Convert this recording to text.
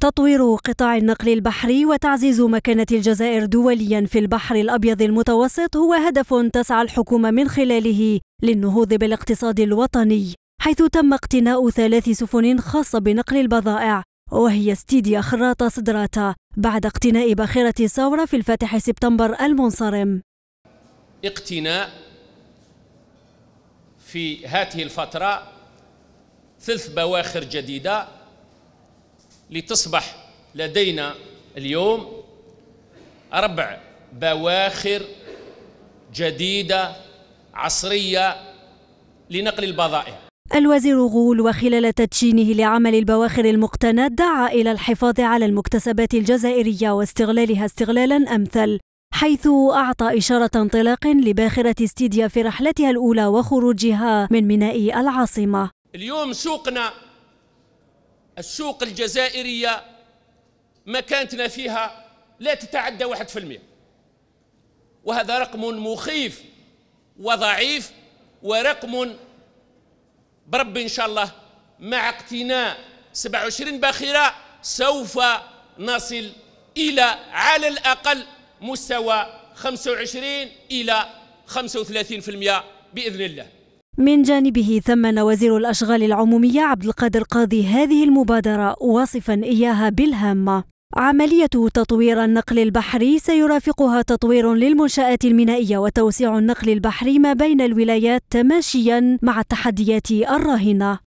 تطوير قطاع النقل البحري وتعزيز مكانة الجزائر دوليا في البحر الأبيض المتوسط هو هدف تسعى الحكومة من خلاله للنهوض بالاقتصاد الوطني حيث تم اقتناء ثلاث سفن خاصة بنقل البضائع وهي ستيديا خراطة صدراتا بعد اقتناء باخرة ثورة في الفاتح سبتمبر المنصرم اقتناء في هذه الفترة ثلث بواخر جديدة لتصبح لدينا اليوم أربع بواخر جديدة عصرية لنقل البضائع الوزير غول وخلال تدشينه لعمل البواخر المقتنى دعا إلى الحفاظ على المكتسبات الجزائرية واستغلالها استغلالا أمثل حيث أعطى إشارة انطلاق لباخرة استيديا في رحلتها الأولى وخروجها من ميناء العاصمة اليوم سوقنا السوق الجزائرية مكانتنا فيها لا تتعدى واحد في المئة وهذا رقم مخيف وضعيف ورقم برب إن شاء الله مع اقتناء 27 باخرة سوف نصل إلى على الأقل مستوى 25 إلى 35% بإذن الله من جانبه ثمن وزير الأشغال العمومية عبد القادر قاضي هذه المبادرة واصفا إياها بالهامة عملية تطوير النقل البحري سيرافقها تطوير للمنشآت المينائية وتوسيع النقل البحري ما بين الولايات تماشيا مع التحديات الراهنة